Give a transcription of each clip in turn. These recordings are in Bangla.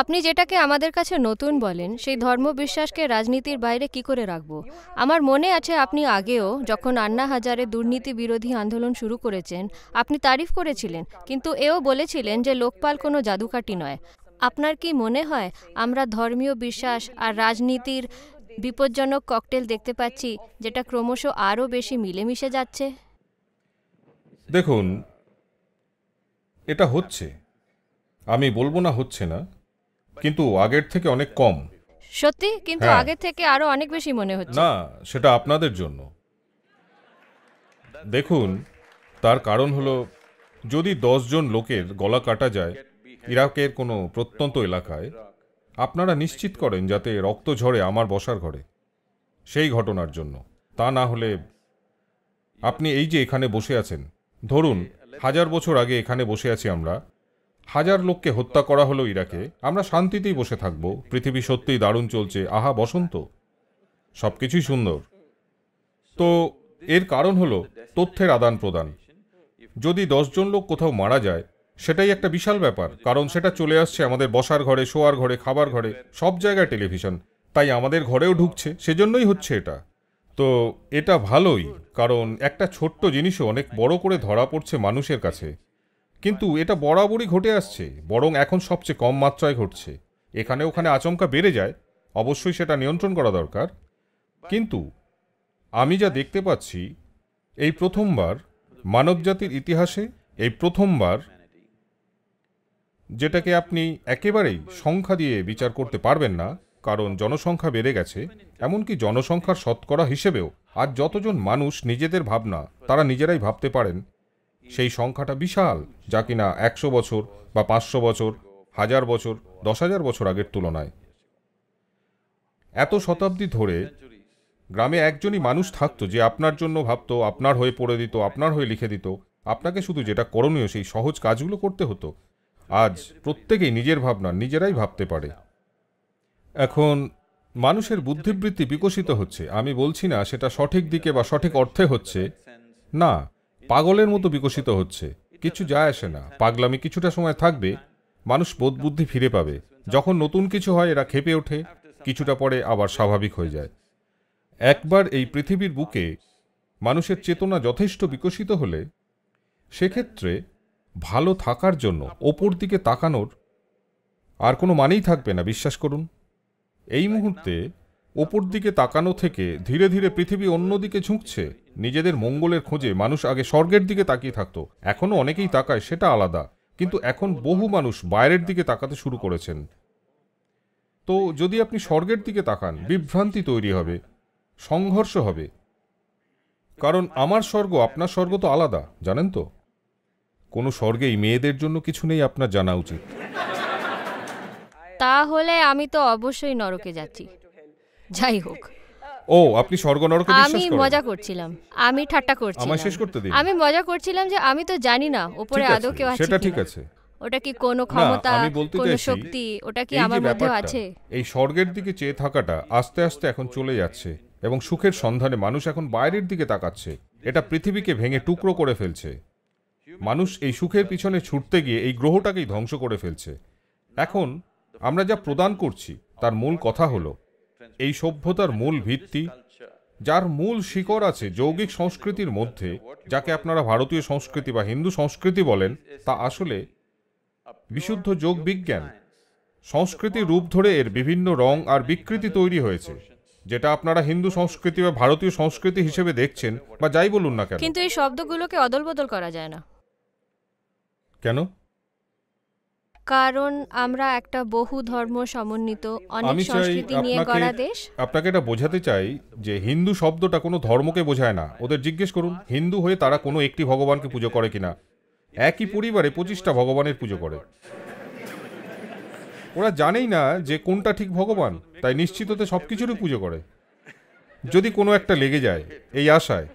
আপনি যেটাকে আমাদের কাছে নতুন বলেন সেই ধর্মবিশ্বাসকে রাজনীতির বাইরে কি করে রাখব আমার মনে আছে আপনি আগেও যখন আন্না হাজারে দুর্নীতি বিরোধী আন্দোলন শুরু করেছেন আপনি তারিফ করেছিলেন কিন্তু এও বলেছিলেন যে লোকপাল কোনো জাদুকাটি নয় আপনার কি মনে হয় আমরা ধর্মীয় বিশ্বাস আর রাজনীতির বিপজ্জনক ককটেল দেখতে পাচ্ছি যেটা ক্রমশ আরও বেশি মিলেমিশে যাচ্ছে দেখুন এটা হচ্ছে আমি বলবো না হচ্ছে না কিন্তু আগের থেকে অনেক কম সত্যি কিন্তু হ্যাঁ। আগে থেকে আরো অনেক বেশি মনে হচ্ছে না সেটা আপনাদের জন্য দেখুন তার কারণ হলো যদি জন লোকের গলা কাটা যায় ইরাকের কোনো প্রত্যন্ত এলাকায় আপনারা নিশ্চিত করেন যাতে রক্ত ঝরে আমার বসার ঘরে সেই ঘটনার জন্য তা না হলে আপনি এই যে এখানে বসে আছেন ধরুন হাজার বছর আগে এখানে বসে আছি আমরা হাজার লোককে হত্যা করা হলো ইরাকে আমরা শান্তিতেই বসে থাকব পৃথিবী সত্যিই দারুণ চলছে আহা বসন্ত সব কিছুই সুন্দর তো এর কারণ হলো তথ্যের আদান প্রদান যদি দশজন লোক কোথাও মারা যায় সেটাই একটা বিশাল ব্যাপার কারণ সেটা চলে আসছে আমাদের বসার ঘরে শোয়ার ঘরে খাবার ঘরে সব জায়গায় টেলিভিশন তাই আমাদের ঘরেও ঢুকছে সেজন্যই হচ্ছে এটা তো এটা ভালোই কারণ একটা ছোট্ট জিনিসও অনেক বড় করে ধরা পড়ছে মানুষের কাছে কিন্তু এটা বরাবরই ঘটে আসছে বরং এখন সবচেয়ে কম মাত্রায় ঘটছে এখানে ওখানে আচমকা বেড়ে যায় অবশ্যই সেটা নিয়ন্ত্রণ করা দরকার কিন্তু আমি যা দেখতে পাচ্ছি এই প্রথমবার মানবজাতির ইতিহাসে এই প্রথমবার যেটাকে আপনি একেবারেই সংখ্যা দিয়ে বিচার করতে পারবেন না কারণ জনসংখ্যা বেড়ে গেছে এমনকি জনসংখ্যার শতকরা হিসেবেও আজ যতজন মানুষ নিজেদের ভাবনা তারা নিজেরাই ভাবতে পারেন সেই সংখ্যাটা বিশাল যা কিনা একশো বছর বা পাঁচশো বছর হাজার বছর দশ হাজার বছর আগের তুলনায় এত শতাব্দী ধরে গ্রামে একজনই মানুষ থাকতো যে আপনার জন্য ভাবতো আপনার হয়ে পড়ে দিত আপনার হয়ে লিখে দিত আপনাকে শুধু যেটা করণীয় সেই সহজ কাজগুলো করতে হতো আজ প্রত্যেকেই নিজের ভাবনা নিজেরাই ভাবতে পারে এখন মানুষের বুদ্ধিবৃত্তি বিকশিত হচ্ছে আমি বলছি না সেটা সঠিক দিকে বা সঠিক অর্থে হচ্ছে না পাগলের মতো বিকশিত হচ্ছে কিছু যায় আসে না পাগলামি কিছুটা সময় থাকবে মানুষ বোধবুদ্ধি ফিরে পাবে যখন নতুন কিছু হয় এরা খেপে ওঠে কিছুটা পরে আবার স্বাভাবিক হয়ে যায় একবার এই পৃথিবীর বুকে মানুষের চেতনা যথেষ্ট বিকশিত হলে সেক্ষেত্রে ভালো থাকার জন্য ওপর দিকে তাকানোর আর কোনো মানেই থাকবে না বিশ্বাস করুন এই মুহূর্তে ওপর দিকে তাকানো থেকে ধীরে ধীরে পৃথিবী অন্যদিকে ঝুঁকছে নিজেদের মঙ্গলের খোঁজে মানুষ আগে স্বর্গের দিকে তাকিয়ে থাকতো এখনও অনেকেই তাকায় সেটা আলাদা কিন্তু এখন বহু মানুষ বাইরের দিকে তাকাতে শুরু করেছেন তো যদি আপনি স্বর্গের দিকে তাকান বিভ্রান্তি তৈরি হবে সংঘর্ষ হবে কারণ আমার স্বর্গ আপনার স্বর্গ তো আলাদা জানেন তো কোনো স্বর্গেই মেয়েদের জন্য কিছু নেই আপনার জানা উচিত তাহলে আমি তো অবশ্যই নরকে যাচ্ছি যাই হোক ও আপনি স্বর্গ নরক বিশ্বাস আমি মজা করছিলাম আমি ঠাট্টা করছিলাম আমায় শেষ করতে দিন আমি মজা করছিলাম যে আমি তো জানি না উপরে আদো কেউ আছে সেটা ঠিক আছে ওটা কি কোনো ক্ষমতা আমি বলতে কোনো শক্তি ওটা কি আমার মধ্যে আছে এই স্বর্গের দিকে চেয়ে থাকাটা আস্তে আস্তে এখন চলে যাচ্ছে এবং সুখের সন্ধানে মানুষ এখন বাইরের দিকে তাকাচ্ছে এটা পৃথিবীকে ভেঙে টুকরো করে ফেলছে মানুষ এই সুখের পিছনে ছুটতে গিয়ে এই গ্রহটাকেই ধ্বংস করে ফেলছে এখন আমরা যা প্রদান করছি তার মূল কথা হলো এই সভ্যতার মূল ভিত্তি যার মূল শিকড় আছে যৌগিক সংস্কৃতির মধ্যে যাকে আপনারা ভারতীয় সংস্কৃতি বা হিন্দু সংস্কৃতি বলেন তা আসলে বিশুদ্ধ যোগ বিজ্ঞান সংস্কৃতি রূপ ধরে এর বিভিন্ন রং আর বিকৃতি তৈরি হয়েছে যেটা আপনারা হিন্দু সংস্কৃতি বা ভারতীয় সংস্কৃতি হিসেবে দেখছেন বা যাই বলুন না কেন কিন্তু এই শব্দগুলোকে অদল বদল করা যায় না কেন কারণ আমরা একটা বহু ধর্ম সমন্বিত অনেক সংস্কৃতি নিয়ে গড়া দেশ আপনাকে এটা বোঝাতে চাই যে হিন্দু শব্দটা কোনো ধর্মকে বোঝায় না ওদের জিজ্ঞেস করুন হিন্দু হয়ে তারা কোনো একটি ভগবানকে পুজো করে কিনা একই পরিবারে পঁচিশটা ভগবানের পুজো করে ওরা জানেই না যে কোনটা ঠিক ভগবান তাই নিশ্চিততে সব কিছুরই পুজো করে যদি কোনো একটা লেগে যায় এই আশায়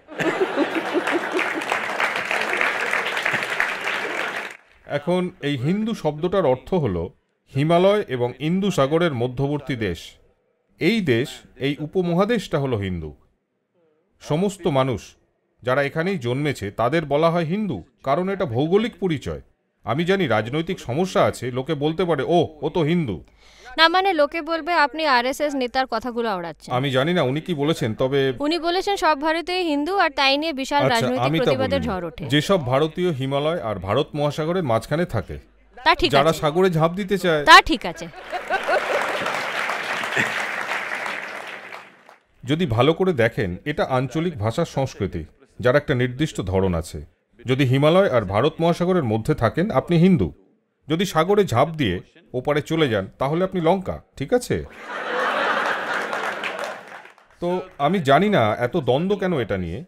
এখন এই হিন্দু শব্দটার অর্থ হল হিমালয় এবং ইন্দু সাগরের মধ্যবর্তী দেশ এই দেশ এই উপমহাদেশটা হলো হিন্দু সমস্ত মানুষ যারা এখানেই জন্মেছে তাদের বলা হয় হিন্দু কারণ এটা ভৌগোলিক পরিচয় আমি জানি রাজনৈতিক সমস্যা আছে লোকে বলতে পারে ও ও তো হিন্দু না মানে লোকে বলবে আপনি আরএসএস নেতার কথাগুলো আওড়াচ্ছেন আমি জানি না উনি কি বলেছেন তবে উনি বলেছেন সব ভারতীয় হিন্দু আর তাই নিয়ে বিশাল আচ্ছা, রাজনৈতিক প্রতিবাদের ঝড় ওঠে যেসব ভারতীয় হিমালয় আর ভারত মহাসাগরের মাঝখানে থাকে তা ঠিক যারা সাগরে ঝাঁপ দিতে চায় তা ঠিক আছে যদি ভালো করে দেখেন এটা আঞ্চলিক ভাষার সংস্কৃতি যার একটা নির্দিষ্ট ধরন আছে যদি হিমালয় আর ভারত মহাসাগরের মধ্যে থাকেন আপনি হিন্দু যদি সাগরে ঝাঁপ দিয়ে ওপারে চলে যান তাহলে আপনি লঙ্কা ঠিক আছে তো আমি জানি না এত দ্বন্দ্ব কেন এটা নিয়ে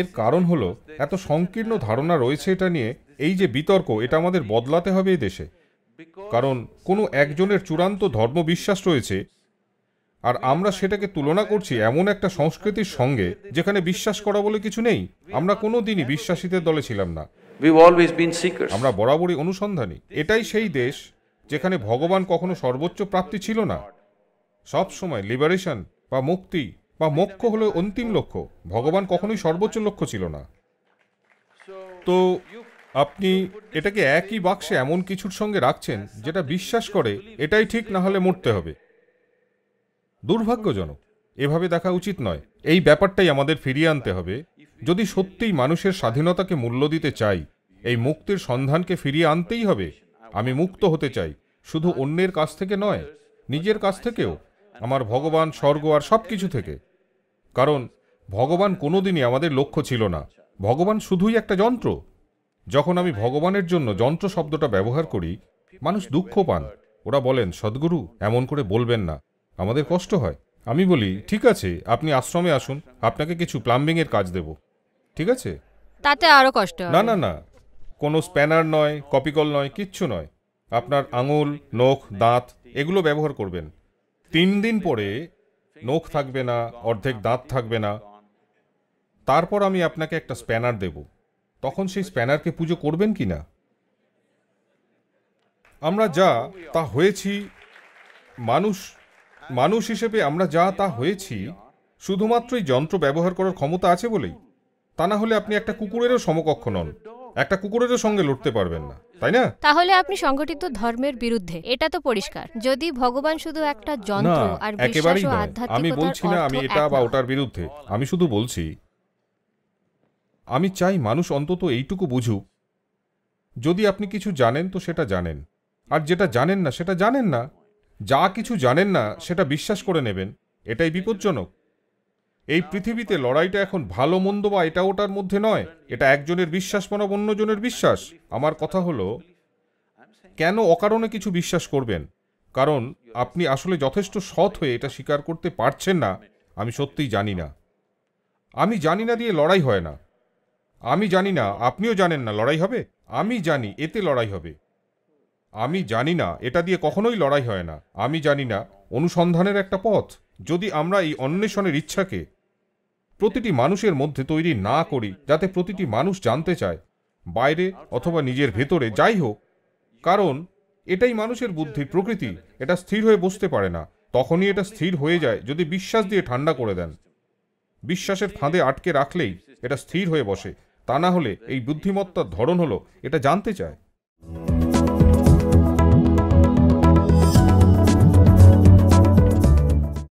এর কারণ হলো এত সংকীর্ণ ধারণা রয়েছে এটা নিয়ে এই যে বিতর্ক এটা আমাদের বদলাতে হবে এই দেশে কারণ কোনো একজনের চূড়ান্ত ধর্মবিশ্বাস রয়েছে আর আমরা সেটাকে তুলনা করছি এমন একটা সংস্কৃতির সঙ্গে যেখানে বিশ্বাস করা বলে কিছু নেই আমরা কোনো দিনই বিশ্বাসীদের দলে ছিলাম না আমরা বরাবরই অনুসন্ধানী এটাই সেই দেশ যেখানে ভগবান কখনো সর্বোচ্চ প্রাপ্তি ছিল না সব সময় লিবারেশন বা মুক্তি বা মোক্ষ হলো অন্তিম লক্ষ্য ভগবান কখনোই সর্বোচ্চ লক্ষ্য ছিল না তো আপনি এটাকে একই বাক্সে এমন কিছুর সঙ্গে রাখছেন যেটা বিশ্বাস করে এটাই ঠিক না হলে মরতে হবে দুর্ভাগ্যজনক এভাবে দেখা উচিত নয় এই ব্যাপারটাই আমাদের ফিরিয়ে আনতে হবে যদি সত্যিই মানুষের স্বাধীনতাকে মূল্য দিতে চাই এই মুক্তির সন্ধানকে ফিরিয়ে আনতেই হবে আমি মুক্ত হতে চাই শুধু অন্যের কাছ থেকে নয় নিজের কাছ থেকেও আমার ভগবান স্বর্গ আর সব কিছু থেকে কারণ ভগবান কোনোদিনই আমাদের লক্ষ্য ছিল না ভগবান শুধুই একটা যন্ত্র যখন আমি ভগবানের জন্য যন্ত্র শব্দটা ব্যবহার করি মানুষ দুঃখ পান ওরা বলেন সদ্গুরু এমন করে বলবেন না আমাদের কষ্ট হয় আমি বলি ঠিক আছে আপনি আশ্রমে আসুন আপনাকে কিছু প্লাম্বিংয়ের কাজ দেব ঠিক আছে তাতে আরও কষ্ট না না না কোনো স্প্যানার নয় কপিকল নয় কিচ্ছু নয় আপনার আঙুল নখ দাঁত এগুলো ব্যবহার করবেন তিন দিন পরে নখ থাকবে না অর্ধেক দাঁত থাকবে না তারপর আমি আপনাকে একটা স্প্যানার দেব তখন সেই স্প্যানারকে পুজো করবেন কি না আমরা যা তা হয়েছি মানুষ মানুষ হিসেবে আমরা যা তা হয়েছি শুধুমাত্রই যন্ত্র ব্যবহার করার ক্ষমতা আছে বলেই তা না হলে আপনি একটা কুকুরেরও সমকক্ষ নন একটা কুকুরেরও সঙ্গে লড়তে পারবেন না তাই না তাহলে আপনি সংগঠিত ধর্মের বিরুদ্ধে এটা তো পরিষ্কার যদি ভগবান শুধু একটা যন্ত্র আর একেবারেই আমি বলছি না আমি এটা বা ওটার বিরুদ্ধে আমি শুধু বলছি আমি চাই মানুষ অন্তত এইটুকু বুঝুক যদি আপনি কিছু জানেন তো সেটা জানেন আর যেটা জানেন না সেটা জানেন না যা কিছু জানেন না সেটা বিশ্বাস করে নেবেন এটাই বিপজ্জনক এই পৃথিবীতে লড়াইটা এখন ভালো মন্দ বা এটা ওটার মধ্যে নয় এটা একজনের বিশ্বাস বনাম অন্যজনের বিশ্বাস আমার কথা হলো কেন অকারণে কিছু বিশ্বাস করবেন কারণ আপনি আসলে যথেষ্ট সৎ হয়ে এটা স্বীকার করতে পারছেন না আমি সত্যিই জানি না আমি জানি না দিয়ে লড়াই হয় না আমি জানি না আপনিও জানেন না লড়াই হবে আমি জানি এতে লড়াই হবে আমি জানি না এটা দিয়ে কখনোই লড়াই হয় না আমি জানি না অনুসন্ধানের একটা পথ যদি আমরা এই অন্বেষণের ইচ্ছাকে প্রতিটি মানুষের মধ্যে তৈরি না করি যাতে প্রতিটি মানুষ জানতে চায় বাইরে অথবা নিজের ভেতরে যাই হোক কারণ এটাই মানুষের বুদ্ধির প্রকৃতি এটা স্থির হয়ে বসতে পারে না তখনই এটা স্থির হয়ে যায় যদি বিশ্বাস দিয়ে ঠান্ডা করে দেন বিশ্বাসের ফাঁদে আটকে রাখলেই এটা স্থির হয়ে বসে তা না হলে এই বুদ্ধিমত্তার ধরন হলো এটা জানতে চায়